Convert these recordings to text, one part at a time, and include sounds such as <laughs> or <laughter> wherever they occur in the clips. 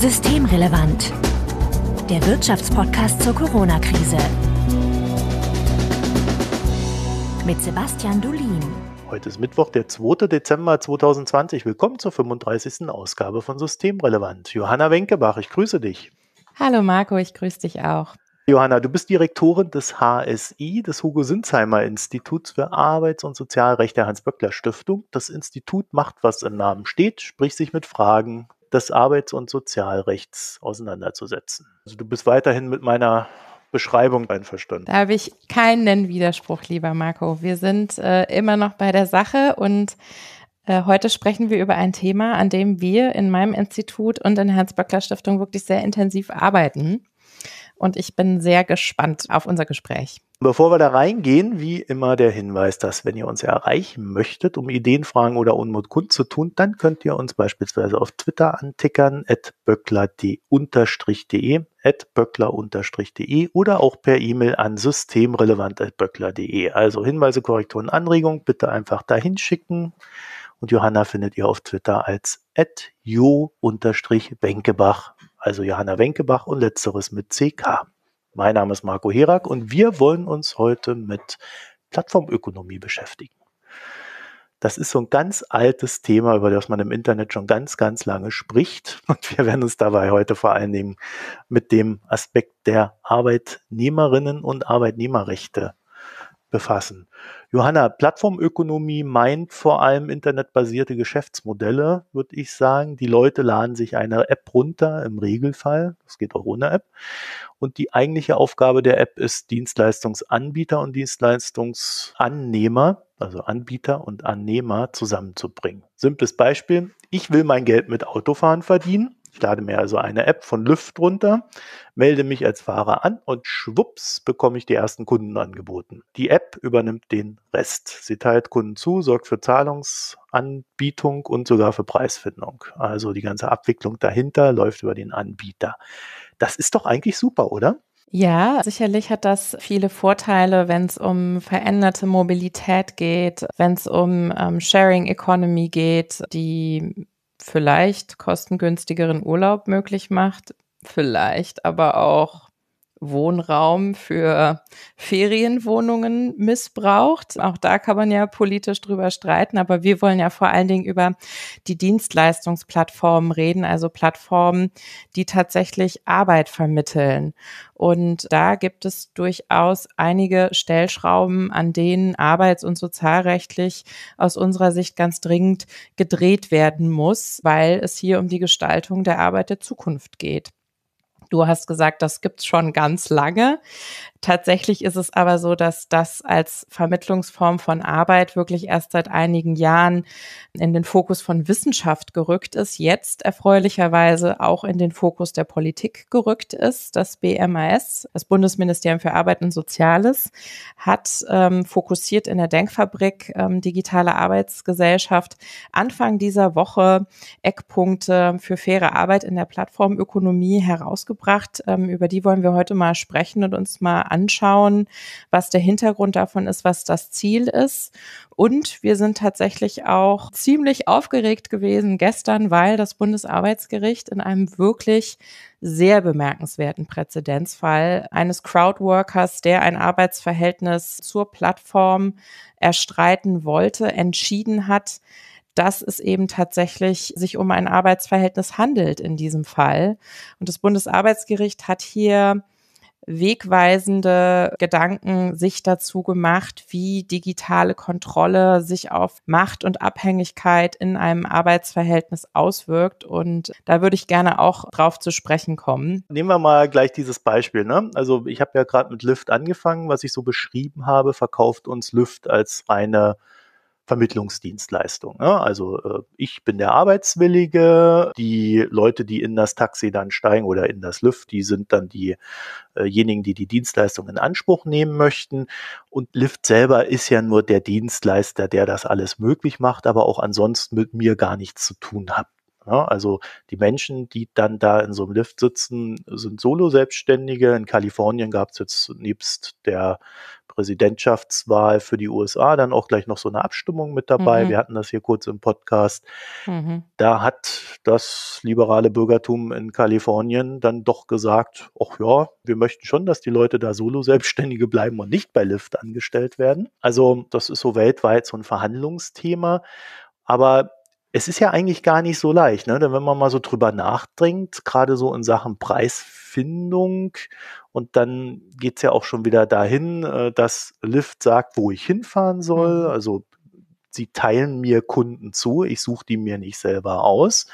Systemrelevant. Der Wirtschaftspodcast zur Corona-Krise. Mit Sebastian Dulin. Heute ist Mittwoch, der 2. Dezember 2020. Willkommen zur 35. Ausgabe von Systemrelevant. Johanna Wenkebach, ich grüße dich. Hallo Marco, ich grüße dich auch. Johanna, du bist Direktorin des HSI, des Hugo Sinsheimer Instituts für Arbeits- und Sozialrecht der Hans-Böckler Stiftung. Das Institut macht, was im Namen steht, spricht sich mit Fragen des Arbeits- und Sozialrechts auseinanderzusetzen. Also du bist weiterhin mit meiner Beschreibung einverstanden. Da habe ich keinen Widerspruch, lieber Marco. Wir sind äh, immer noch bei der Sache und äh, heute sprechen wir über ein Thema, an dem wir in meinem Institut und in der Hans-Böckler-Stiftung wirklich sehr intensiv arbeiten. Und ich bin sehr gespannt auf unser Gespräch. Bevor wir da reingehen, wie immer der Hinweis, dass wenn ihr uns erreichen möchtet, um Ideen, Fragen oder Unmut kundzutun, dann könnt ihr uns beispielsweise auf Twitter antickern, at böckler.de, at böckler.de oder auch per E-Mail an systemrelevant.böckler.de. Also Hinweise, Korrekturen, Anregungen bitte einfach dahin schicken. Und Johanna findet ihr auf Twitter als at jo-wenkebach, also Johanna Wenkebach und letzteres mit ck. Mein Name ist Marco Herak und wir wollen uns heute mit Plattformökonomie beschäftigen. Das ist so ein ganz altes Thema, über das man im Internet schon ganz, ganz lange spricht. Und wir werden uns dabei heute vor allen Dingen mit dem Aspekt der Arbeitnehmerinnen und Arbeitnehmerrechte befassen. Johanna, Plattformökonomie meint vor allem internetbasierte Geschäftsmodelle, würde ich sagen. Die Leute laden sich eine App runter, im Regelfall. Das geht auch ohne App. Und die eigentliche Aufgabe der App ist Dienstleistungsanbieter und Dienstleistungsannehmer, also Anbieter und Annehmer zusammenzubringen. Simples Beispiel. Ich will mein Geld mit Autofahren verdienen ich lade mir also eine App von Lyft runter, melde mich als Fahrer an und schwupps bekomme ich die ersten Kunden angeboten. Die App übernimmt den Rest. Sie teilt Kunden zu, sorgt für Zahlungsanbietung und sogar für Preisfindung. Also die ganze Abwicklung dahinter läuft über den Anbieter. Das ist doch eigentlich super, oder? Ja, sicherlich hat das viele Vorteile, wenn es um veränderte Mobilität geht, wenn es um ähm, Sharing Economy geht, die vielleicht kostengünstigeren Urlaub möglich macht, vielleicht aber auch Wohnraum für Ferienwohnungen missbraucht. Auch da kann man ja politisch drüber streiten, aber wir wollen ja vor allen Dingen über die Dienstleistungsplattformen reden, also Plattformen, die tatsächlich Arbeit vermitteln. Und da gibt es durchaus einige Stellschrauben, an denen arbeits- und sozialrechtlich aus unserer Sicht ganz dringend gedreht werden muss, weil es hier um die Gestaltung der Arbeit der Zukunft geht. Du hast gesagt, das gibt's schon ganz lange. Tatsächlich ist es aber so, dass das als Vermittlungsform von Arbeit wirklich erst seit einigen Jahren in den Fokus von Wissenschaft gerückt ist, jetzt erfreulicherweise auch in den Fokus der Politik gerückt ist. Das BMAS, das Bundesministerium für Arbeit und Soziales, hat ähm, fokussiert in der Denkfabrik ähm, digitale Arbeitsgesellschaft Anfang dieser Woche Eckpunkte für faire Arbeit in der Plattformökonomie herausgebracht. Ähm, über die wollen wir heute mal sprechen und uns mal anschauen, was der Hintergrund davon ist, was das Ziel ist. Und wir sind tatsächlich auch ziemlich aufgeregt gewesen gestern, weil das Bundesarbeitsgericht in einem wirklich sehr bemerkenswerten Präzedenzfall eines Crowdworkers, der ein Arbeitsverhältnis zur Plattform erstreiten wollte, entschieden hat, dass es eben tatsächlich sich um ein Arbeitsverhältnis handelt in diesem Fall. Und das Bundesarbeitsgericht hat hier wegweisende Gedanken sich dazu gemacht, wie digitale Kontrolle sich auf Macht und Abhängigkeit in einem Arbeitsverhältnis auswirkt. Und da würde ich gerne auch drauf zu sprechen kommen. Nehmen wir mal gleich dieses Beispiel. Ne? Also ich habe ja gerade mit Lyft angefangen. Was ich so beschrieben habe, verkauft uns Lyft als reine Vermittlungsdienstleistung. Ne? Also äh, ich bin der Arbeitswillige, die Leute, die in das Taxi dann steigen oder in das Lyft, die sind dann äh, diejenigen, äh die die Dienstleistung in Anspruch nehmen möchten. Und Lyft selber ist ja nur der Dienstleister, der das alles möglich macht, aber auch ansonsten mit mir gar nichts zu tun hat. Ne? Also die Menschen, die dann da in so einem Lift sitzen, sind Solo-Selbstständige. In Kalifornien gab es jetzt nebst der Präsidentschaftswahl für die USA dann auch gleich noch so eine Abstimmung mit dabei. Mhm. Wir hatten das hier kurz im Podcast. Mhm. Da hat das liberale Bürgertum in Kalifornien dann doch gesagt, ach ja, wir möchten schon, dass die Leute da Solo-Selbstständige bleiben und nicht bei Lyft angestellt werden. Also das ist so weltweit so ein Verhandlungsthema. Aber es ist ja eigentlich gar nicht so leicht, ne? Denn wenn man mal so drüber nachdenkt, gerade so in Sachen Preisfindung, und dann geht's ja auch schon wieder dahin, äh, dass Lyft sagt, wo ich hinfahren soll. Mhm. Also sie teilen mir Kunden zu, ich suche die mir nicht selber aus.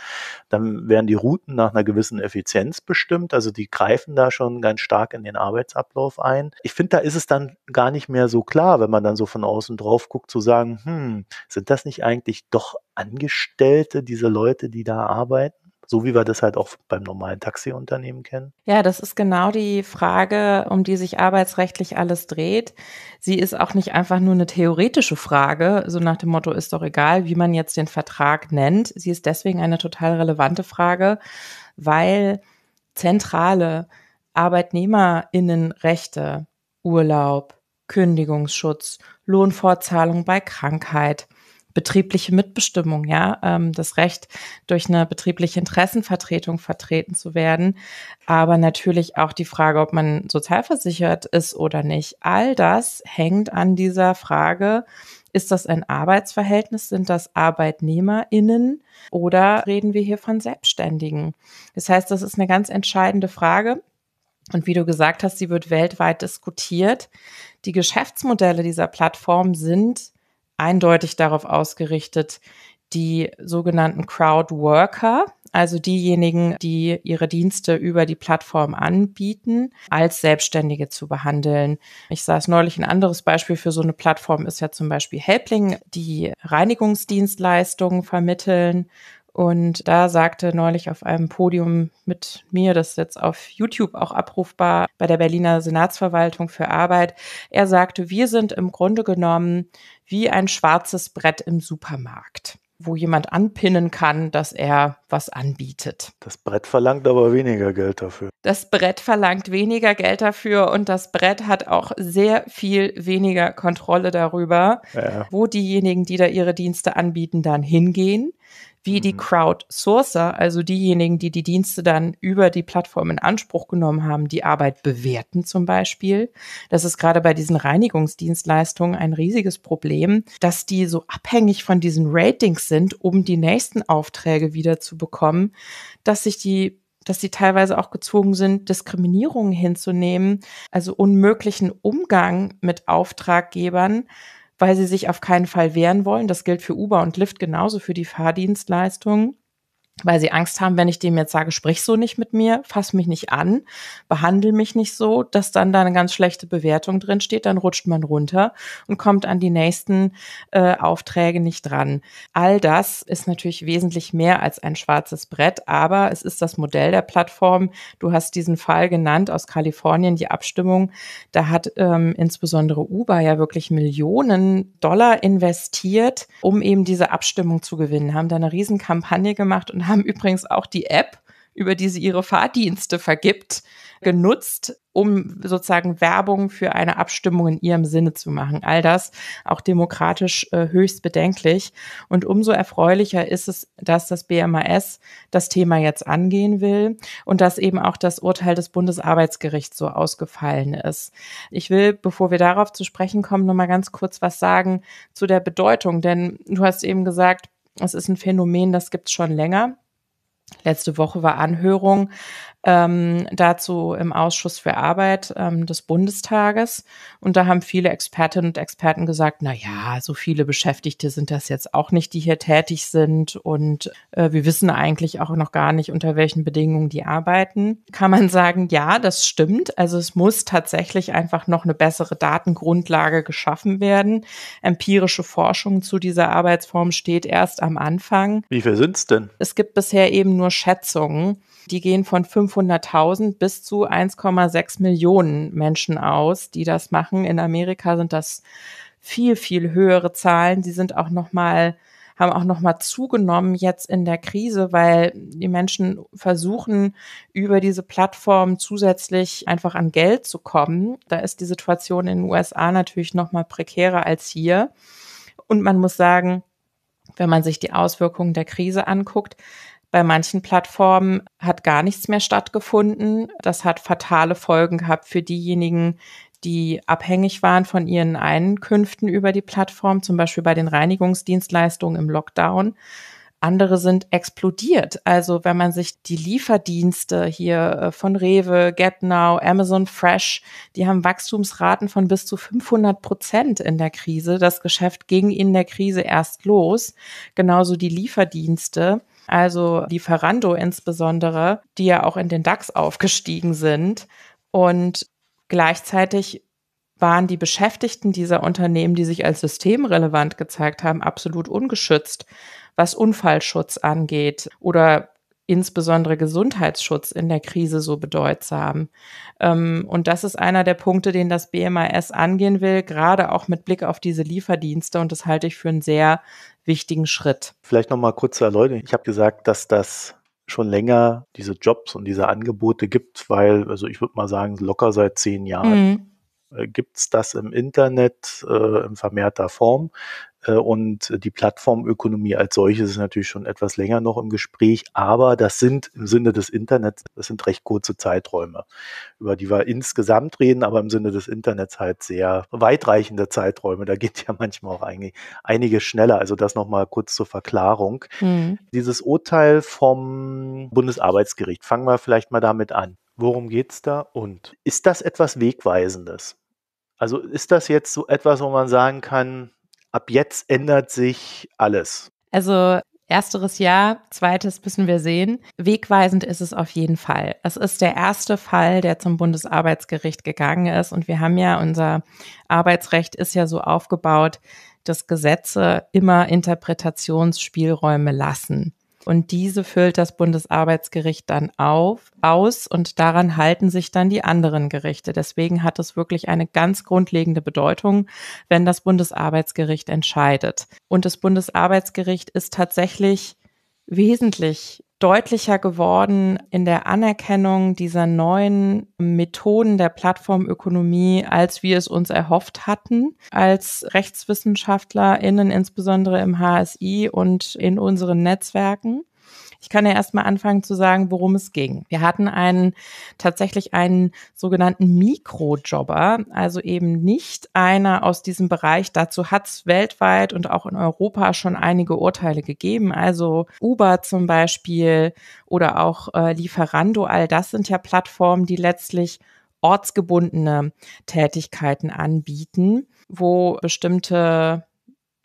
Dann werden die Routen nach einer gewissen Effizienz bestimmt, also die greifen da schon ganz stark in den Arbeitsablauf ein. Ich finde, da ist es dann gar nicht mehr so klar, wenn man dann so von außen drauf guckt, zu sagen, hm, sind das nicht eigentlich doch Angestellte, diese Leute, die da arbeiten? so wie wir das halt auch beim normalen Taxiunternehmen kennen? Ja, das ist genau die Frage, um die sich arbeitsrechtlich alles dreht. Sie ist auch nicht einfach nur eine theoretische Frage, so nach dem Motto ist doch egal, wie man jetzt den Vertrag nennt. Sie ist deswegen eine total relevante Frage, weil zentrale Arbeitnehmerinnenrechte, Urlaub, Kündigungsschutz, Lohnfortzahlung bei Krankheit, betriebliche Mitbestimmung, ja, ähm, das Recht, durch eine betriebliche Interessenvertretung vertreten zu werden, aber natürlich auch die Frage, ob man sozialversichert ist oder nicht. All das hängt an dieser Frage, ist das ein Arbeitsverhältnis? Sind das ArbeitnehmerInnen? Oder reden wir hier von Selbstständigen? Das heißt, das ist eine ganz entscheidende Frage. Und wie du gesagt hast, sie wird weltweit diskutiert. Die Geschäftsmodelle dieser Plattform sind eindeutig darauf ausgerichtet, die sogenannten Crowdworker, also diejenigen, die ihre Dienste über die Plattform anbieten, als Selbstständige zu behandeln. Ich saß neulich ein anderes Beispiel für so eine Plattform ist ja zum Beispiel Helpling, die Reinigungsdienstleistungen vermitteln. Und da sagte neulich auf einem Podium mit mir, das ist jetzt auf YouTube auch abrufbar, bei der Berliner Senatsverwaltung für Arbeit, er sagte, wir sind im Grunde genommen wie ein schwarzes Brett im Supermarkt, wo jemand anpinnen kann, dass er was anbietet. Das Brett verlangt aber weniger Geld dafür. Das Brett verlangt weniger Geld dafür und das Brett hat auch sehr viel weniger Kontrolle darüber, ja. wo diejenigen, die da ihre Dienste anbieten, dann hingehen wie die mhm. Crowdsourcer, also diejenigen, die die Dienste dann über die Plattform in Anspruch genommen haben, die Arbeit bewerten zum Beispiel. Das ist gerade bei diesen Reinigungsdienstleistungen ein riesiges Problem, dass die so abhängig von diesen Ratings sind, um die nächsten Aufträge wieder zu bekommen, dass sich die dass sie teilweise auch gezwungen sind, Diskriminierungen hinzunehmen, also unmöglichen Umgang mit Auftraggebern weil sie sich auf keinen Fall wehren wollen. Das gilt für Uber und Lyft genauso für die Fahrdienstleistungen weil sie Angst haben, wenn ich dem jetzt sage, sprich so nicht mit mir, fass mich nicht an, behandle mich nicht so, dass dann da eine ganz schlechte Bewertung drin steht, dann rutscht man runter und kommt an die nächsten äh, Aufträge nicht dran. All das ist natürlich wesentlich mehr als ein schwarzes Brett, aber es ist das Modell der Plattform. Du hast diesen Fall genannt aus Kalifornien, die Abstimmung. Da hat ähm, insbesondere Uber ja wirklich Millionen Dollar investiert, um eben diese Abstimmung zu gewinnen, haben da eine Riesenkampagne gemacht und haben übrigens auch die App, über die sie ihre Fahrdienste vergibt, genutzt, um sozusagen Werbung für eine Abstimmung in ihrem Sinne zu machen. All das auch demokratisch äh, höchst bedenklich. Und umso erfreulicher ist es, dass das BMAS das Thema jetzt angehen will und dass eben auch das Urteil des Bundesarbeitsgerichts so ausgefallen ist. Ich will, bevor wir darauf zu sprechen kommen, nochmal ganz kurz was sagen zu der Bedeutung. Denn du hast eben gesagt, es ist ein Phänomen, das gibt es schon länger. Letzte Woche war Anhörung ähm, dazu im Ausschuss für Arbeit ähm, des Bundestages. Und da haben viele Expertinnen und Experten gesagt, na ja, so viele Beschäftigte sind das jetzt auch nicht, die hier tätig sind. Und äh, wir wissen eigentlich auch noch gar nicht, unter welchen Bedingungen die arbeiten. Kann man sagen, ja, das stimmt. Also es muss tatsächlich einfach noch eine bessere Datengrundlage geschaffen werden. Empirische Forschung zu dieser Arbeitsform steht erst am Anfang. Wie viel sind's denn? Es gibt bisher eben nur Schätzungen. Die gehen von 500.000 bis zu 1,6 Millionen Menschen aus, die das machen. In Amerika sind das viel, viel höhere Zahlen. Die sind auch noch mal haben auch noch mal zugenommen jetzt in der Krise, weil die Menschen versuchen über diese Plattform zusätzlich einfach an Geld zu kommen. Da ist die Situation in den USA natürlich noch mal prekärer als hier und man muss sagen, wenn man sich die Auswirkungen der Krise anguckt, bei manchen Plattformen hat gar nichts mehr stattgefunden. Das hat fatale Folgen gehabt für diejenigen, die abhängig waren von ihren Einkünften über die Plattform, zum Beispiel bei den Reinigungsdienstleistungen im Lockdown. Andere sind explodiert. Also wenn man sich die Lieferdienste hier äh, von Rewe, GetNow, Amazon Fresh, die haben Wachstumsraten von bis zu 500 Prozent in der Krise. Das Geschäft ging in der Krise erst los. Genauso die Lieferdienste. Also Lieferando insbesondere, die ja auch in den DAX aufgestiegen sind. Und gleichzeitig waren die Beschäftigten dieser Unternehmen, die sich als systemrelevant gezeigt haben, absolut ungeschützt was Unfallschutz angeht oder insbesondere Gesundheitsschutz in der Krise so bedeutsam. Ähm, und das ist einer der Punkte, den das BMAS angehen will, gerade auch mit Blick auf diese Lieferdienste. Und das halte ich für einen sehr wichtigen Schritt. Vielleicht nochmal kurz zu erläutern. Ich habe gesagt, dass das schon länger diese Jobs und diese Angebote gibt, weil, also ich würde mal sagen, locker seit zehn Jahren. Mhm. Äh, gibt es das im Internet äh, in vermehrter Form? Äh, und die Plattformökonomie als solches ist natürlich schon etwas länger noch im Gespräch, aber das sind im Sinne des Internets, das sind recht kurze Zeiträume, über die wir insgesamt reden, aber im Sinne des Internets halt sehr weitreichende Zeiträume. Da geht ja manchmal auch ein, einige schneller. Also das nochmal kurz zur Verklarung. Mhm. Dieses Urteil vom Bundesarbeitsgericht, fangen wir vielleicht mal damit an. Worum geht es da und ist das etwas Wegweisendes? Also ist das jetzt so etwas, wo man sagen kann, ab jetzt ändert sich alles? Also ersteres Jahr, zweites müssen wir sehen. Wegweisend ist es auf jeden Fall. Es ist der erste Fall, der zum Bundesarbeitsgericht gegangen ist. Und wir haben ja, unser Arbeitsrecht ist ja so aufgebaut, dass Gesetze immer Interpretationsspielräume lassen und diese füllt das Bundesarbeitsgericht dann auf, aus und daran halten sich dann die anderen Gerichte. Deswegen hat es wirklich eine ganz grundlegende Bedeutung, wenn das Bundesarbeitsgericht entscheidet. Und das Bundesarbeitsgericht ist tatsächlich wesentlich deutlicher geworden in der Anerkennung dieser neuen Methoden der Plattformökonomie, als wir es uns erhofft hatten, als RechtswissenschaftlerInnen, insbesondere im HSI und in unseren Netzwerken. Ich kann ja erstmal anfangen zu sagen, worum es ging. Wir hatten einen tatsächlich einen sogenannten Mikrojobber, also eben nicht einer aus diesem Bereich. Dazu hat es weltweit und auch in Europa schon einige Urteile gegeben. Also Uber zum Beispiel oder auch äh, Lieferando, all das sind ja Plattformen, die letztlich ortsgebundene Tätigkeiten anbieten, wo bestimmte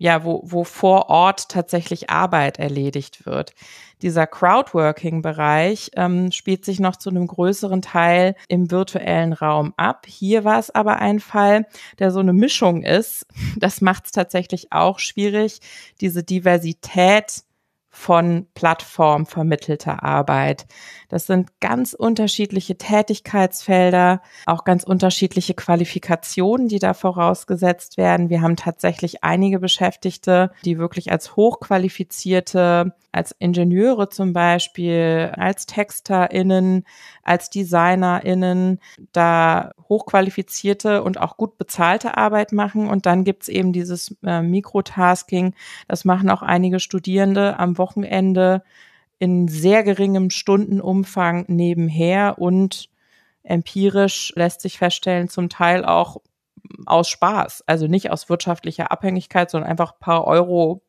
ja, wo, wo vor Ort tatsächlich Arbeit erledigt wird. Dieser Crowdworking-Bereich ähm, spielt sich noch zu einem größeren Teil im virtuellen Raum ab. Hier war es aber ein Fall, der so eine Mischung ist. <laughs> Das macht es tatsächlich auch schwierig, diese Diversität von Plattform vermittelter Arbeit das sind ganz unterschiedliche Tätigkeitsfelder, auch ganz unterschiedliche Qualifikationen, die da vorausgesetzt werden. Wir haben tatsächlich einige Beschäftigte, die wirklich als hochqualifizierte, als Ingenieure zum Beispiel, als TexterInnen, als DesignerInnen, da hochqualifizierte und auch gut bezahlte Arbeit machen. Und dann gibt's eben dieses äh, Mikrotasking. Das machen auch einige Studierende am Wochenende in sehr geringem Stundenumfang nebenher und empirisch lässt sich feststellen, zum Teil auch aus Spaß, also nicht aus wirtschaftlicher Abhängigkeit, sondern einfach ein paar Euro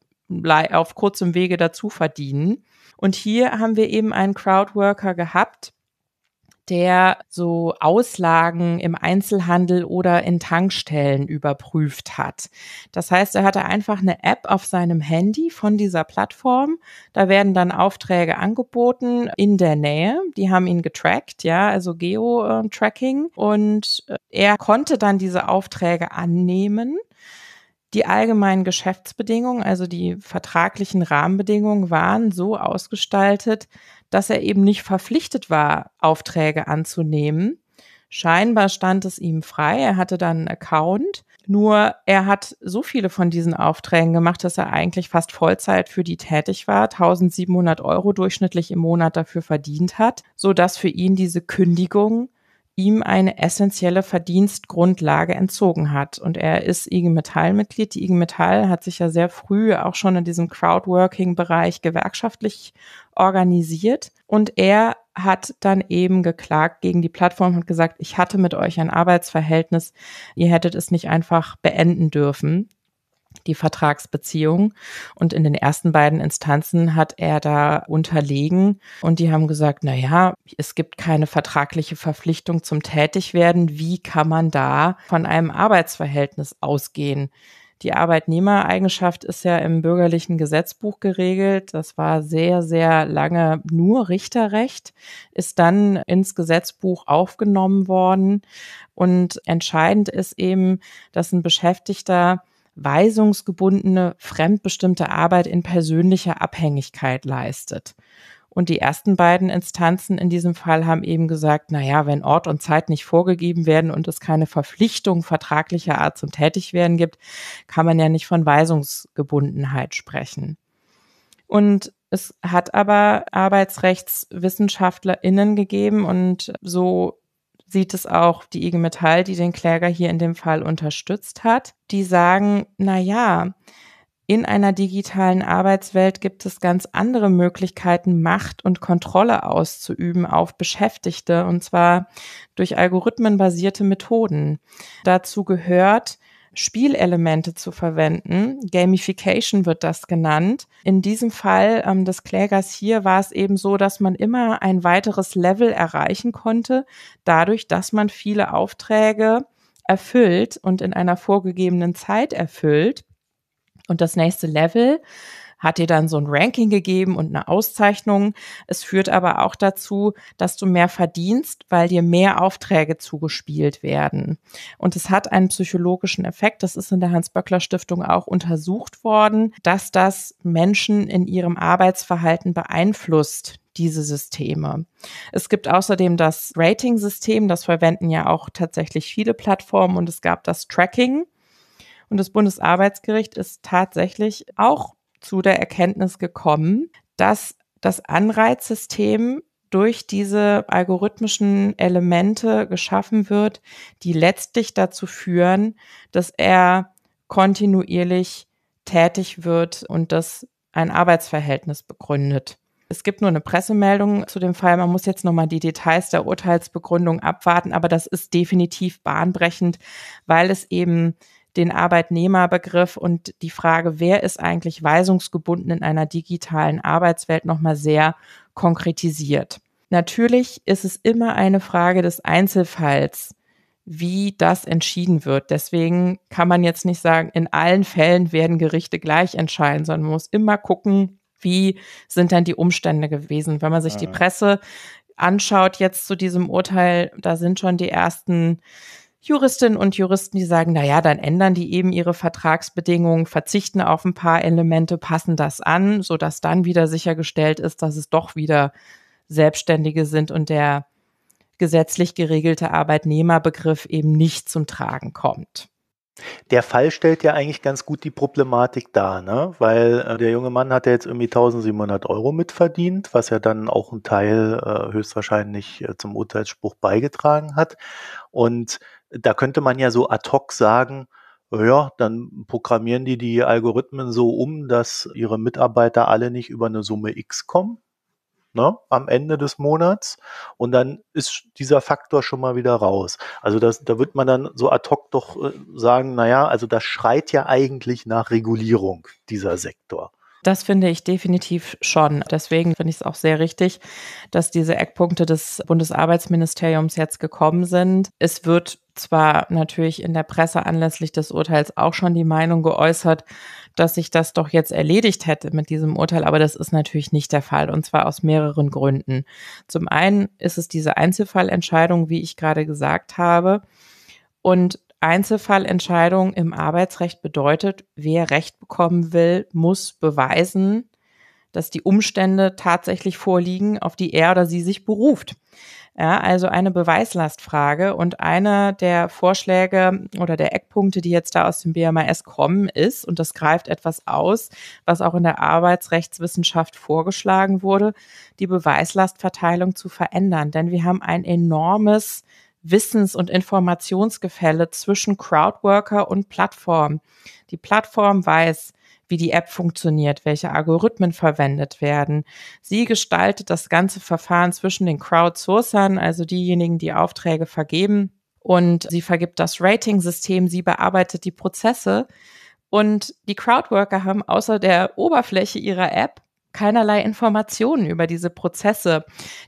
auf kurzem Wege dazu verdienen. Und hier haben wir eben einen Crowdworker gehabt, der so Auslagen im Einzelhandel oder in Tankstellen überprüft hat. Das heißt, er hatte einfach eine App auf seinem Handy von dieser Plattform. Da werden dann Aufträge angeboten in der Nähe. Die haben ihn getrackt, ja, also Geo-Tracking. Und äh, er konnte dann diese Aufträge annehmen. Die allgemeinen Geschäftsbedingungen, also die vertraglichen Rahmenbedingungen, waren so ausgestaltet, dass er eben nicht verpflichtet war, Aufträge anzunehmen. Scheinbar stand es ihm frei, er hatte dann einen Account, nur er hat so viele von diesen Aufträgen gemacht, dass er eigentlich fast Vollzeit für die tätig war, 1700 Euro durchschnittlich im Monat dafür verdient hat, so dass für ihn diese Kündigung ihm eine essentielle Verdienstgrundlage entzogen hat. Und er ist IG Metall-Mitglied. Die IG Metall hat sich ja sehr früh auch schon in diesem Crowdworking-Bereich gewerkschaftlich organisiert. Und er hat dann eben geklagt gegen die Plattform und gesagt, ich hatte mit euch ein Arbeitsverhältnis, ihr hättet es nicht einfach beenden dürfen die Vertragsbeziehung. Und in den ersten beiden Instanzen hat er da unterlegen. Und die haben gesagt, na ja, es gibt keine vertragliche Verpflichtung zum Tätigwerden. Wie kann man da von einem Arbeitsverhältnis ausgehen? Die Arbeitnehmereigenschaft ist ja im bürgerlichen Gesetzbuch geregelt. Das war sehr, sehr lange nur Richterrecht, ist dann ins Gesetzbuch aufgenommen worden. Und entscheidend ist eben, dass ein Beschäftigter weisungsgebundene, fremdbestimmte Arbeit in persönlicher Abhängigkeit leistet. Und die ersten beiden Instanzen in diesem Fall haben eben gesagt, na ja, wenn Ort und Zeit nicht vorgegeben werden und es keine Verpflichtung vertraglicher Art zum Tätigwerden gibt, kann man ja nicht von Weisungsgebundenheit sprechen. Und es hat aber ArbeitsrechtswissenschaftlerInnen gegeben und so sieht es auch die IG Metall, die den Kläger hier in dem Fall unterstützt hat. Die sagen, na ja, in einer digitalen Arbeitswelt gibt es ganz andere Möglichkeiten, Macht und Kontrolle auszuüben auf Beschäftigte, und zwar durch algorithmenbasierte Methoden. Dazu gehört, Spielelemente zu verwenden. Gamification wird das genannt. In diesem Fall ähm, des Klägers hier war es eben so, dass man immer ein weiteres Level erreichen konnte, dadurch, dass man viele Aufträge erfüllt und in einer vorgegebenen Zeit erfüllt. Und das nächste Level hat dir dann so ein Ranking gegeben und eine Auszeichnung. Es führt aber auch dazu, dass du mehr verdienst, weil dir mehr Aufträge zugespielt werden. Und es hat einen psychologischen Effekt. Das ist in der Hans-Böckler-Stiftung auch untersucht worden, dass das Menschen in ihrem Arbeitsverhalten beeinflusst, diese Systeme. Es gibt außerdem das Rating-System, das verwenden ja auch tatsächlich viele Plattformen und es gab das Tracking. Und das Bundesarbeitsgericht ist tatsächlich auch zu der Erkenntnis gekommen, dass das Anreizsystem durch diese algorithmischen Elemente geschaffen wird, die letztlich dazu führen, dass er kontinuierlich tätig wird und das ein Arbeitsverhältnis begründet. Es gibt nur eine Pressemeldung zu dem Fall. Man muss jetzt nochmal die Details der Urteilsbegründung abwarten, aber das ist definitiv bahnbrechend, weil es eben den Arbeitnehmerbegriff und die Frage, wer ist eigentlich weisungsgebunden in einer digitalen Arbeitswelt nochmal sehr konkretisiert. Natürlich ist es immer eine Frage des Einzelfalls, wie das entschieden wird. Deswegen kann man jetzt nicht sagen, in allen Fällen werden Gerichte gleich entscheiden, sondern man muss immer gucken, wie sind denn die Umstände gewesen. Wenn man sich die Presse anschaut jetzt zu diesem Urteil, da sind schon die ersten Juristinnen und Juristen, die sagen, na ja, dann ändern die eben ihre Vertragsbedingungen, verzichten auf ein paar Elemente, passen das an, so dass dann wieder sichergestellt ist, dass es doch wieder Selbstständige sind und der gesetzlich geregelte Arbeitnehmerbegriff eben nicht zum Tragen kommt. Der Fall stellt ja eigentlich ganz gut die Problematik dar, ne? weil äh, der junge Mann hat ja jetzt irgendwie 1700 Euro mitverdient, was ja dann auch ein Teil äh, höchstwahrscheinlich äh, zum Urteilsspruch beigetragen hat. Und da könnte man ja so ad hoc sagen, ja, dann programmieren die die Algorithmen so um, dass ihre Mitarbeiter alle nicht über eine Summe X kommen ne, am Ende des Monats und dann ist dieser Faktor schon mal wieder raus. Also das, da wird man dann so ad hoc doch äh, sagen, naja, also das schreit ja eigentlich nach Regulierung, dieser Sektor. Das finde ich definitiv schon. Deswegen finde ich es auch sehr richtig, dass diese Eckpunkte des Bundesarbeitsministeriums jetzt gekommen sind. Es wird zwar natürlich in der Presse anlässlich des Urteils auch schon die Meinung geäußert, dass sich das doch jetzt erledigt hätte mit diesem Urteil, aber das ist natürlich nicht der Fall und zwar aus mehreren Gründen. Zum einen ist es diese Einzelfallentscheidung, wie ich gerade gesagt habe. Und Einzelfallentscheidung im Arbeitsrecht bedeutet, wer Recht bekommen will, muss beweisen, dass die Umstände tatsächlich vorliegen, auf die er oder sie sich beruft. Ja, also eine Beweislastfrage. Und einer der Vorschläge oder der Eckpunkte, die jetzt da aus dem BMAS kommen, ist, und das greift etwas aus, was auch in der Arbeitsrechtswissenschaft vorgeschlagen wurde, die Beweislastverteilung zu verändern. Denn wir haben ein enormes Wissens- und Informationsgefälle zwischen Crowdworker und Plattform. Die Plattform weiß, wie die App funktioniert, welche Algorithmen verwendet werden. Sie gestaltet das ganze Verfahren zwischen den Crowdsourcern, also diejenigen, die Aufträge vergeben, und sie vergibt das Rating-System, sie bearbeitet die Prozesse. Und die Crowdworker haben außer der Oberfläche ihrer App keinerlei Informationen über diese Prozesse,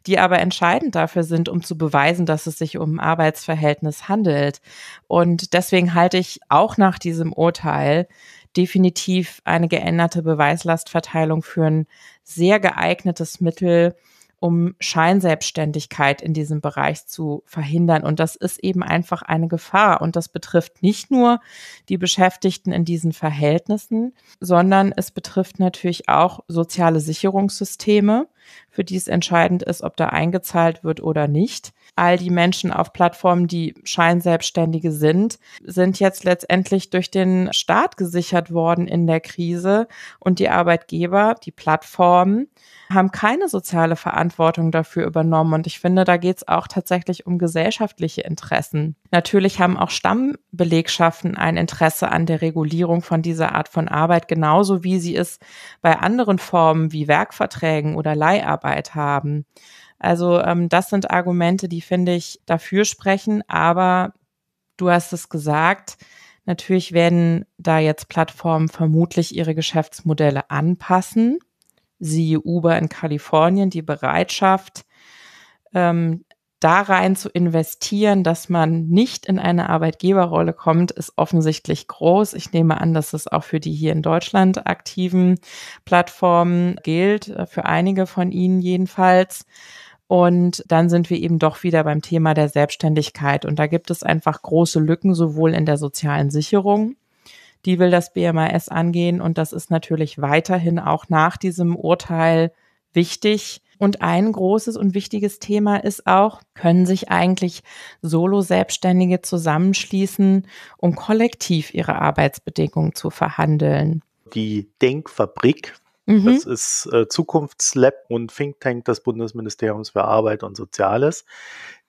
die aber entscheidend dafür sind, um zu beweisen, dass es sich um ein Arbeitsverhältnis handelt. Und deswegen halte ich auch nach diesem Urteil definitiv eine geänderte Beweislastverteilung für ein sehr geeignetes Mittel, um Scheinselbstständigkeit in diesem Bereich zu verhindern. Und das ist eben einfach eine Gefahr. Und das betrifft nicht nur die Beschäftigten in diesen Verhältnissen, sondern es betrifft natürlich auch soziale Sicherungssysteme, für die es entscheidend ist, ob da eingezahlt wird oder nicht all die Menschen auf Plattformen, die Scheinselbstständige sind, sind jetzt letztendlich durch den Staat gesichert worden in der Krise und die Arbeitgeber, die Plattformen haben keine soziale Verantwortung dafür übernommen. Und ich finde, da geht es auch tatsächlich um gesellschaftliche Interessen. Natürlich haben auch Stammbelegschaften ein Interesse an der Regulierung von dieser Art von Arbeit, genauso wie sie es bei anderen Formen wie Werkverträgen oder Leiharbeit haben. Also ähm, das sind Argumente, die finde ich dafür sprechen, aber du hast es gesagt, natürlich werden da jetzt Plattformen vermutlich ihre Geschäftsmodelle anpassen. Siehe Uber in Kalifornien, die Bereitschaft, ähm, da rein zu investieren, dass man nicht in eine Arbeitgeberrolle kommt, ist offensichtlich groß. Ich nehme an, dass es auch für die hier in Deutschland aktiven Plattformen gilt, äh, für einige von ihnen jedenfalls. Und dann sind wir eben doch wieder beim Thema der Selbstständigkeit. Und da gibt es einfach große Lücken, sowohl in der sozialen Sicherung, die will das BMAS angehen. Und das ist natürlich weiterhin auch nach diesem Urteil wichtig. Und ein großes und wichtiges Thema ist auch, können sich eigentlich Solo-Selbstständige zusammenschließen, um kollektiv ihre Arbeitsbedingungen zu verhandeln? Die Denkfabrik Mhm. Das ist äh, Zukunftslab und Think Tank des Bundesministeriums für Arbeit und Soziales.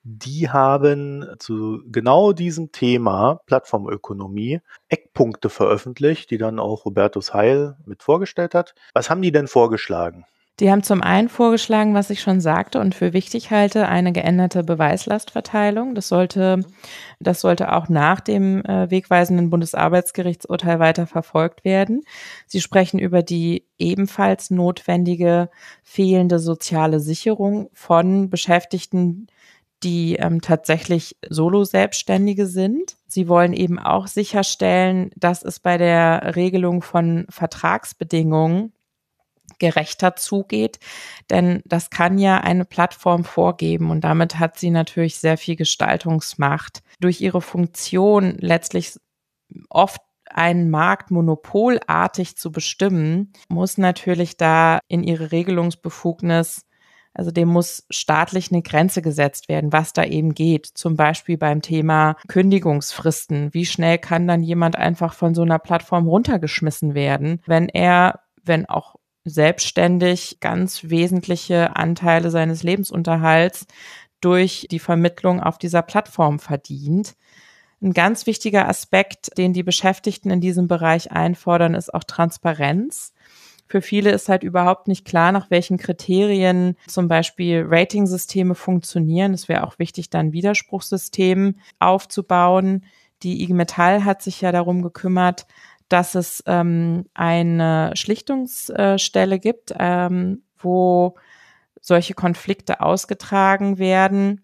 Die haben zu genau diesem Thema Plattformökonomie Eckpunkte veröffentlicht, die dann auch Robertus Heil mit vorgestellt hat. Was haben die denn vorgeschlagen? Die haben zum einen vorgeschlagen, was ich schon sagte und für wichtig halte, eine geänderte Beweislastverteilung. Das sollte, das sollte auch nach dem äh, wegweisenden Bundesarbeitsgerichtsurteil weiter verfolgt werden. Sie sprechen über die ebenfalls notwendige fehlende soziale Sicherung von Beschäftigten, die ähm, tatsächlich Solo-Selbstständige sind. Sie wollen eben auch sicherstellen, dass es bei der Regelung von Vertragsbedingungen gerechter zugeht. Denn das kann ja eine Plattform vorgeben und damit hat sie natürlich sehr viel Gestaltungsmacht. Durch ihre Funktion letztlich oft einen Markt monopolartig zu bestimmen, muss natürlich da in ihre Regelungsbefugnis also dem muss staatlich eine Grenze gesetzt werden, was da eben geht. Zum Beispiel beim Thema Kündigungsfristen. Wie schnell kann dann jemand einfach von so einer Plattform runtergeschmissen werden, wenn er, wenn auch selbstständig ganz wesentliche Anteile seines Lebensunterhalts durch die Vermittlung auf dieser Plattform verdient. Ein ganz wichtiger Aspekt, den die Beschäftigten in diesem Bereich einfordern, ist auch Transparenz. Für viele ist halt überhaupt nicht klar, nach welchen Kriterien zum Beispiel Ratingsysteme funktionieren. Es wäre auch wichtig, dann Widerspruchssystemen aufzubauen. Die IG Metall hat sich ja darum gekümmert, dass es ähm, eine Schlichtungsstelle gibt, ähm, wo solche Konflikte ausgetragen werden.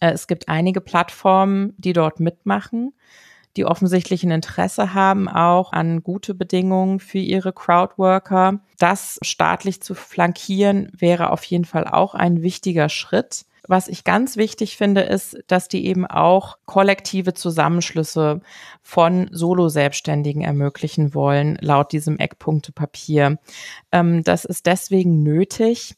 Äh, es gibt einige Plattformen, die dort mitmachen, die offensichtlich ein Interesse haben, auch an gute Bedingungen für ihre Crowdworker. Das staatlich zu flankieren, wäre auf jeden Fall auch ein wichtiger Schritt. Was ich ganz wichtig finde, ist, dass die eben auch kollektive Zusammenschlüsse von Solo-Selbstständigen ermöglichen wollen, laut diesem Eckpunktepapier. Ähm, das ist deswegen nötig,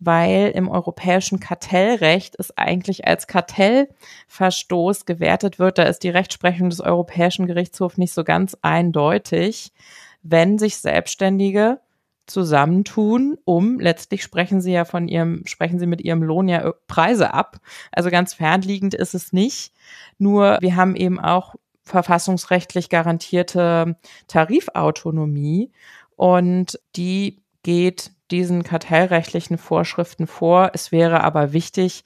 weil im europäischen Kartellrecht es eigentlich als Kartellverstoß gewertet wird. Da ist die Rechtsprechung des Europäischen Gerichtshofs nicht so ganz eindeutig, wenn sich Selbstständige zusammentun, um letztlich sprechen sie ja von ihrem, sprechen sie mit ihrem Lohn ja äh, Preise ab. Also ganz fernliegend ist es nicht. Nur wir haben eben auch verfassungsrechtlich garantierte Tarifautonomie und die geht diesen kartellrechtlichen Vorschriften vor. Es wäre aber wichtig,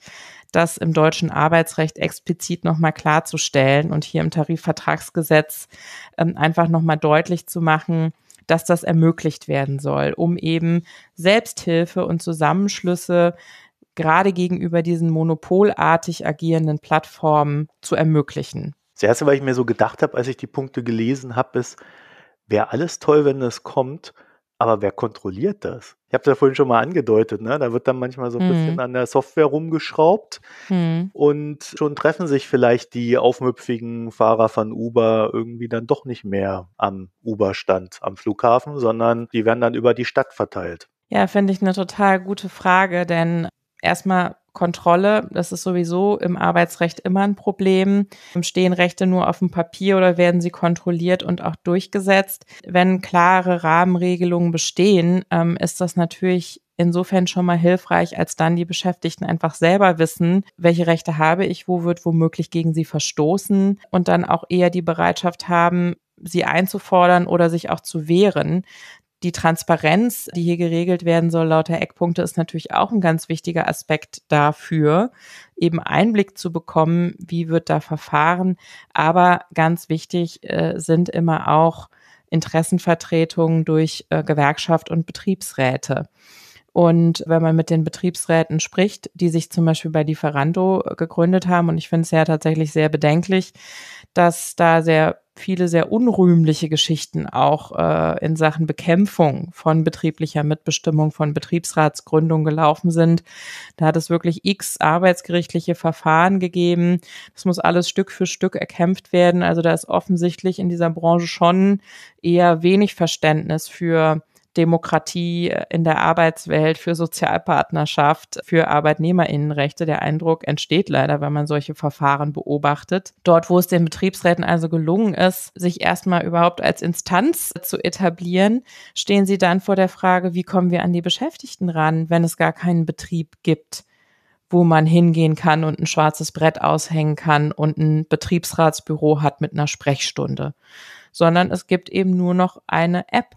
das im deutschen Arbeitsrecht explizit nochmal klarzustellen und hier im Tarifvertragsgesetz ähm, einfach nochmal deutlich zu machen, dass das ermöglicht werden soll, um eben Selbsthilfe und Zusammenschlüsse gerade gegenüber diesen monopolartig agierenden Plattformen zu ermöglichen. Das Erste, was ich mir so gedacht habe, als ich die Punkte gelesen habe, ist, wäre alles toll, wenn das kommt, aber wer kontrolliert das? ich habe es ja vorhin schon mal angedeutet, ne? da wird dann manchmal so ein mhm. bisschen an der Software rumgeschraubt mhm. und schon treffen sich vielleicht die aufmüpfigen Fahrer von Uber irgendwie dann doch nicht mehr am Uber-Stand am Flughafen, sondern die werden dann über die Stadt verteilt. Ja, finde ich eine total gute Frage, denn erstmal Kontrolle, das ist sowieso im Arbeitsrecht immer ein Problem. Stehen Rechte nur auf dem Papier oder werden sie kontrolliert und auch durchgesetzt? Wenn klare Rahmenregelungen bestehen, ähm, ist das natürlich insofern schon mal hilfreich, als dann die Beschäftigten einfach selber wissen, welche Rechte habe ich, wo wird womöglich gegen sie verstoßen und dann auch eher die Bereitschaft haben, sie einzufordern oder sich auch zu wehren. Die Transparenz, die hier geregelt werden soll, lauter Eckpunkte, ist natürlich auch ein ganz wichtiger Aspekt dafür, eben Einblick zu bekommen, wie wird da verfahren. Aber ganz wichtig äh, sind immer auch Interessenvertretungen durch äh, Gewerkschaft und Betriebsräte. Und wenn man mit den Betriebsräten spricht, die sich zum Beispiel bei Lieferando äh, gegründet haben, und ich finde es ja tatsächlich sehr bedenklich, dass da sehr viele sehr unrühmliche Geschichten auch äh, in Sachen Bekämpfung von betrieblicher Mitbestimmung, von Betriebsratsgründung gelaufen sind. Da hat es wirklich x arbeitsgerichtliche Verfahren gegeben. Das muss alles Stück für Stück erkämpft werden. Also da ist offensichtlich in dieser Branche schon eher wenig Verständnis für Demokratie äh, in der Arbeitswelt, für Sozialpartnerschaft, für Arbeitnehmerinnenrechte. Der Eindruck entsteht leider, wenn man solche Verfahren beobachtet. Dort, wo es den Betriebsräten also gelungen ist, sich erstmal überhaupt als Instanz zu etablieren, stehen sie dann vor der Frage, wie kommen wir an die Beschäftigten ran, wenn es gar keinen Betrieb gibt wo man hingehen kann und ein schwarzes Brett aushängen kann und ein Betriebsratsbüro hat mit einer Sprechstunde, sondern es gibt eben nur noch eine App,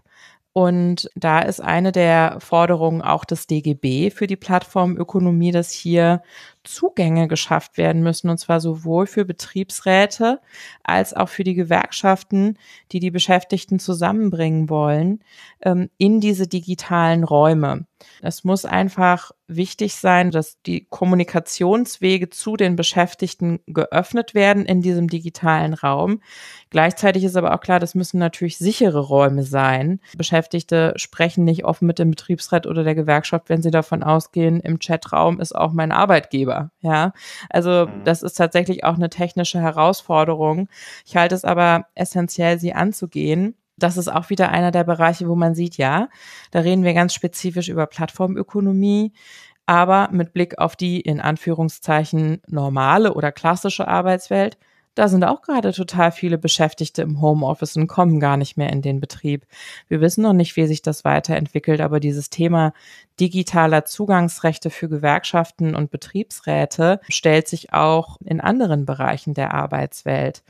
und da ist eine der Forderungen auch das DGB für die Plattformökonomie, dass hier Zugänge geschafft werden müssen, und zwar sowohl für Betriebsräte als auch für die Gewerkschaften, die die Beschäftigten zusammenbringen wollen, ähm, in diese digitalen Räume. Es muss einfach wichtig sein, dass die Kommunikationswege zu den Beschäftigten geöffnet werden in diesem digitalen Raum. Gleichzeitig ist aber auch klar, das müssen natürlich sichere Räume sein. Beschäftigte sprechen nicht offen mit dem Betriebsrat oder der Gewerkschaft, wenn sie davon ausgehen, im Chatraum ist auch mein Arbeitgeber selber, ja. Also mhm. das ist tatsächlich auch eine technische Herausforderung. Ich halte es aber essentiell, sie anzugehen. Das ist auch wieder einer der Bereiche, wo man sieht, ja, da reden wir ganz spezifisch über Plattformökonomie, aber mit Blick auf die in Anführungszeichen normale oder klassische Arbeitswelt da sind auch gerade total viele Beschäftigte im Homeoffice und kommen gar nicht mehr in den Betrieb. Wir wissen noch nicht, wie sich das weiterentwickelt, aber dieses Thema digitaler Zugangsrechte für Gewerkschaften und Betriebsräte stellt sich auch in anderen Bereichen der Arbeitswelt.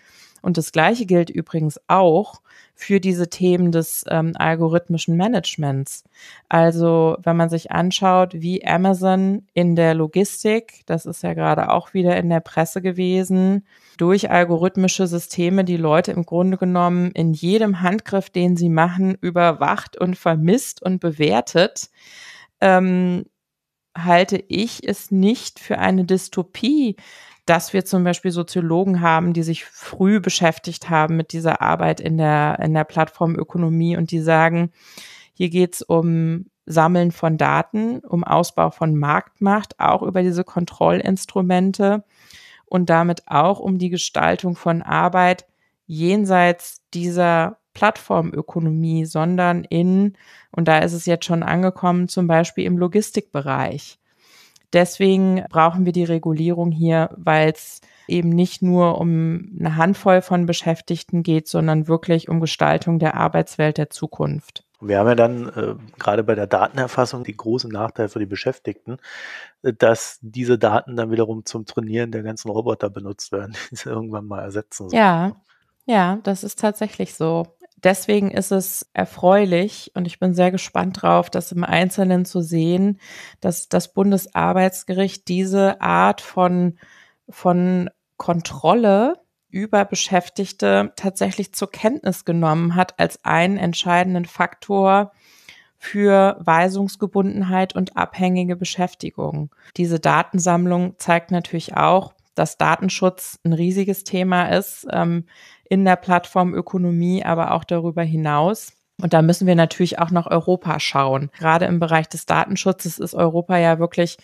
Und das Gleiche gilt übrigens auch für diese Themen des ähm, algorithmischen Managements. Also wenn man sich anschaut, wie Amazon in der Logistik, das ist ja gerade auch wieder in der Presse gewesen, durch algorithmische Systeme die Leute im Grunde genommen in jedem Handgriff, den sie machen, überwacht und vermisst und bewertet. Ähm, halte ich es nicht für eine Dystopie, dass wir zum Beispiel Soziologen haben, die sich früh beschäftigt haben mit dieser Arbeit in der, in der Plattformökonomie und die sagen, hier geht's um Sammeln von Daten, um Ausbau von Marktmacht, auch über diese Kontrollinstrumente und damit auch um die Gestaltung von Arbeit jenseits dieser Plattformökonomie, sondern in, und da ist es jetzt schon angekommen, zum Beispiel im Logistikbereich. Deswegen brauchen wir die Regulierung hier, weil es eben nicht nur um eine Handvoll von Beschäftigten geht, sondern wirklich um Gestaltung der Arbeitswelt der Zukunft. Wir haben ja dann äh, gerade bei der Datenerfassung die großen Nachteil für die Beschäftigten, äh, dass diese Daten dann wiederum zum Trainieren der ganzen Roboter benutzt werden, <laughs> die sie irgendwann mal ersetzen. Sollen. Ja, ja, das ist tatsächlich so deswegen ist es erfreulich und ich bin sehr gespannt drauf, das im Einzelnen zu sehen, dass das Bundesarbeitsgericht diese Art von, von Kontrolle über Beschäftigte tatsächlich zur Kenntnis genommen hat als einen entscheidenden Faktor für Weisungsgebundenheit und abhängige Beschäftigung. Diese Datensammlung zeigt natürlich auch, dass Datenschutz ein riesiges Thema ist. Ähm, in der Plattformökonomie, aber auch darüber hinaus. Und da müssen wir natürlich auch nach Europa schauen. Gerade im Bereich des Datenschutzes ist Europa ja wirklich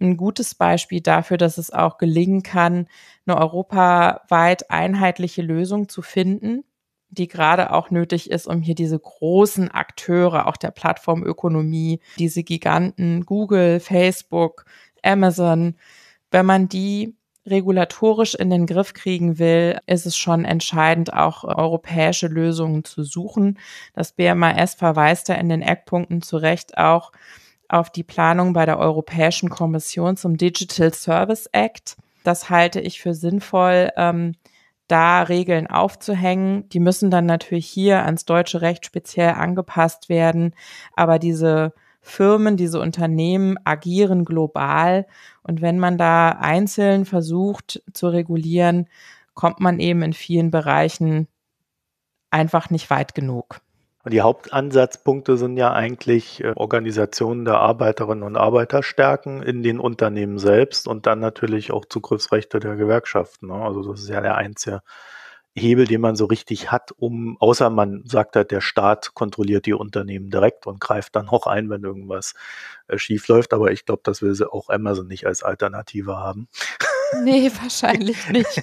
ein gutes Beispiel dafür, dass es auch gelingen kann, eine europaweit einheitliche Lösung zu finden, die gerade auch nötig ist, um hier diese großen Akteure, auch der Plattformökonomie, diese Giganten Google, Facebook, Amazon, wenn man die regulatorisch in den Griff kriegen will, ist es schon entscheidend, auch europäische Lösungen zu suchen. Das BMAS verweist da in den Eckpunkten zu Recht auch auf die Planung bei der Europäischen Kommission zum Digital Service Act. Das halte ich für sinnvoll, ähm, da Regeln aufzuhängen. Die müssen dann natürlich hier ans deutsche Recht speziell angepasst werden. Aber diese Firmen, diese Unternehmen agieren global. Und wenn man da einzeln versucht zu regulieren, kommt man eben in vielen Bereichen einfach nicht weit genug. Und die Hauptansatzpunkte sind ja eigentlich äh, Organisationen der Arbeiterinnen und Arbeiter stärken in den Unternehmen selbst und dann natürlich auch Zugriffsrechte der Gewerkschaften. Ne? Also das ist ja der einzige Hebel, den man so richtig hat, um, außer man sagt halt, der Staat kontrolliert die Unternehmen direkt und greift dann auch ein, wenn irgendwas äh, schief läuft. Aber ich glaube, das will sie auch Amazon nicht als Alternative haben. Nee, <laughs> wahrscheinlich nicht.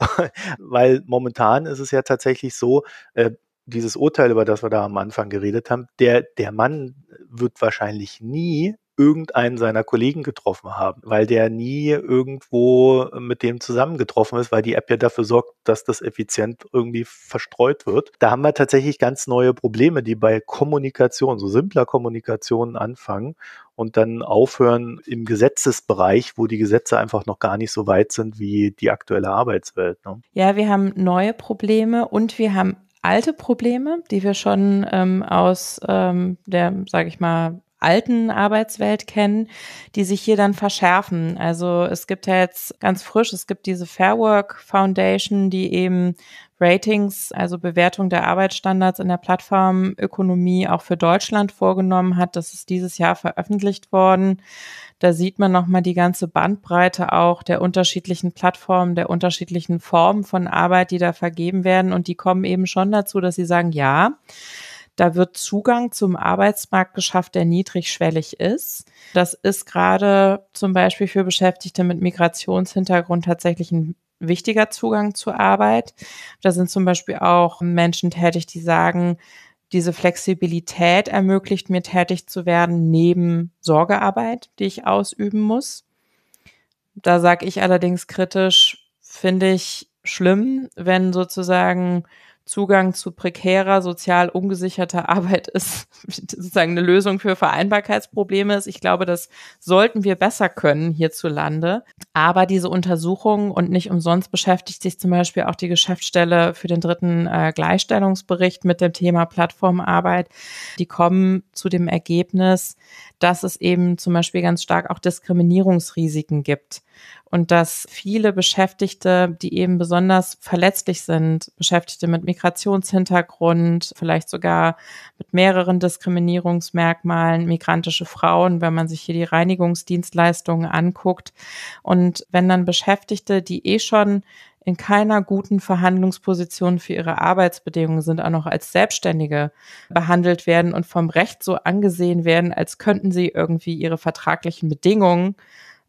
<laughs> Weil momentan ist es ja tatsächlich so, äh, dieses Urteil, über das wir da am Anfang geredet haben, der, der Mann wird wahrscheinlich nie irgendeinen seiner Kollegen getroffen haben, weil der nie irgendwo äh, mit dem zusammengetroffen ist, weil die App ja dafür sorgt, dass das effizient irgendwie verstreut wird. Da haben wir tatsächlich ganz neue Probleme, die bei Kommunikation, so simpler Kommunikation anfangen und dann aufhören im Gesetzesbereich, wo die Gesetze einfach noch gar nicht so weit sind wie die aktuelle Arbeitswelt. Ne? Ja, wir haben neue Probleme und wir haben alte Probleme, die wir schon ähm, aus ähm, der, sage ich mal, alten Arbeitswelt kennen, die sich hier dann verschärfen. Also es gibt ja jetzt ganz frisch, es gibt diese Fair Work Foundation, die eben Ratings, also Bewertung der Arbeitsstandards in der Plattformökonomie auch für Deutschland vorgenommen hat. Das ist dieses Jahr veröffentlicht worden. Da sieht man nochmal die ganze Bandbreite auch der unterschiedlichen Plattformen, der unterschiedlichen Formen von Arbeit, die da vergeben werden. Und die kommen eben schon dazu, dass sie sagen, ja, da wird Zugang zum Arbeitsmarkt geschafft, der niedrigschwellig ist. Das ist gerade zum Beispiel für Beschäftigte mit Migrationshintergrund tatsächlich ein wichtiger Zugang zur Arbeit. Da sind zum Beispiel auch Menschen tätig, die sagen, diese Flexibilität ermöglicht mir tätig zu werden neben Sorgearbeit, die ich ausüben muss. Da sage ich allerdings kritisch, finde ich schlimm, wenn sozusagen Zugang zu prekärer, sozial ungesicherter Arbeit ist <laughs> sozusagen eine Lösung für Vereinbarkeitsprobleme ist. Ich glaube, das sollten wir besser können hierzulande. Aber diese Untersuchungen und nicht umsonst beschäftigt sich zum Beispiel auch die Geschäftsstelle für den dritten äh, Gleichstellungsbericht mit dem Thema Plattformarbeit. Die kommen zu dem Ergebnis, dass es eben zum Beispiel ganz stark auch Diskriminierungsrisiken gibt und dass viele Beschäftigte, die eben besonders verletzlich sind, Beschäftigte mit Migrationshintergrund, vielleicht sogar mit mehreren Diskriminierungsmerkmalen, migrantische Frauen, wenn man sich hier die Reinigungsdienstleistungen anguckt. Und wenn dann Beschäftigte, die eh schon in keiner guten Verhandlungsposition für ihre Arbeitsbedingungen sind, auch noch als Selbstständige behandelt werden und vom Recht so angesehen werden, als könnten sie irgendwie ihre vertraglichen Bedingungen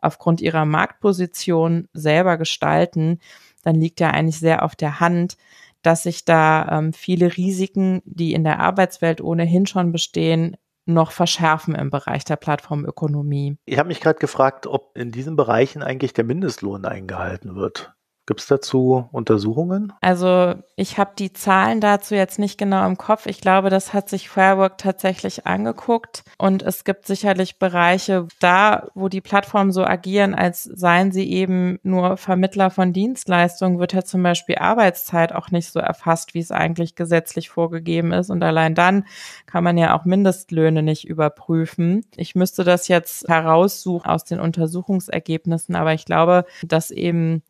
aufgrund ihrer Marktposition selber gestalten, dann liegt ja eigentlich sehr auf der Hand, dass sich da ähm, viele Risiken, die in der Arbeitswelt ohnehin schon bestehen, noch verschärfen im Bereich der Plattformökonomie. Ich habe mich gerade gefragt, ob in diesen Bereichen eigentlich der Mindestlohn eingehalten wird. Gibt es dazu Untersuchungen? Also ich habe die Zahlen dazu jetzt nicht genau im Kopf. Ich glaube, das hat sich Firework tatsächlich angeguckt. Und es gibt sicherlich Bereiche da, wo die Plattformen so agieren, als seien sie eben nur Vermittler von Dienstleistungen, wird ja zum Beispiel Arbeitszeit auch nicht so erfasst, wie es eigentlich gesetzlich vorgegeben ist. Und allein dann kann man ja auch Mindestlöhne nicht überprüfen. Ich müsste das jetzt heraussuchen aus den Untersuchungsergebnissen, aber ich glaube, dass eben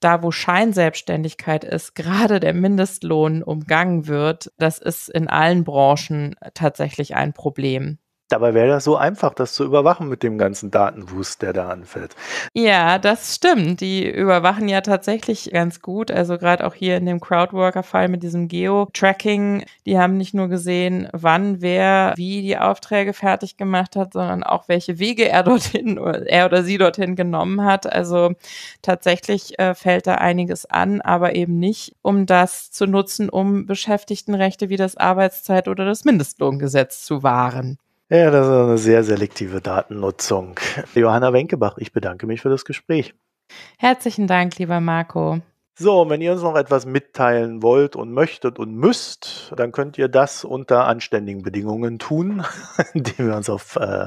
da wo Scheinselbstständigkeit ist, gerade der Mindestlohn umgangen wird, das ist in allen Branchen tatsächlich ein Problem. Dabei wäre das so einfach, das zu überwachen mit dem ganzen Datenwust, der da anfällt. Ja, das stimmt. Die überwachen ja tatsächlich ganz gut. Also gerade auch hier in dem Crowdworker-Fall mit diesem Geo-Tracking. Die haben nicht nur gesehen, wann wer wie die Aufträge fertig gemacht hat, sondern auch welche Wege er <laughs> dorthin oder er oder sie dorthin genommen hat. Also tatsächlich äh, fällt da einiges an, aber eben nicht, um das zu nutzen, um Beschäftigtenrechte wie das Arbeitszeit- oder das Mindestlohngesetz zu wahren. Ja, das ist eine sehr selektive Datennutzung. Johanna Wenkebach, ich bedanke mich für das Gespräch. Herzlichen Dank, lieber Marco. So, und wenn ihr uns noch etwas mitteilen wollt und möchtet und müsst, dann könnt ihr das unter anständigen Bedingungen tun, <laughs> indem ihr uns auf äh,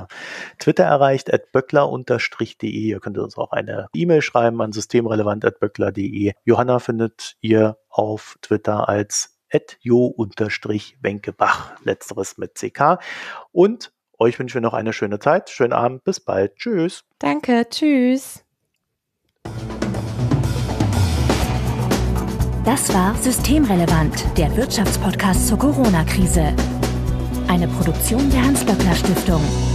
Twitter erreicht, at böckler-de. Ihr könnt uns auch eine E-Mail schreiben an systemrelevant.böckler.de. Johanna findet ihr auf Twitter als jo-wenkebach, letzteres mit ck. Und euch wünschen wir noch eine schöne Zeit, schönen Abend, bis bald, tschüss. Danke, tschüss. Das war Systemrelevant, der Wirtschaftspodcast zur Corona-Krise. Eine Produktion der Hans-Böckler-Stiftung.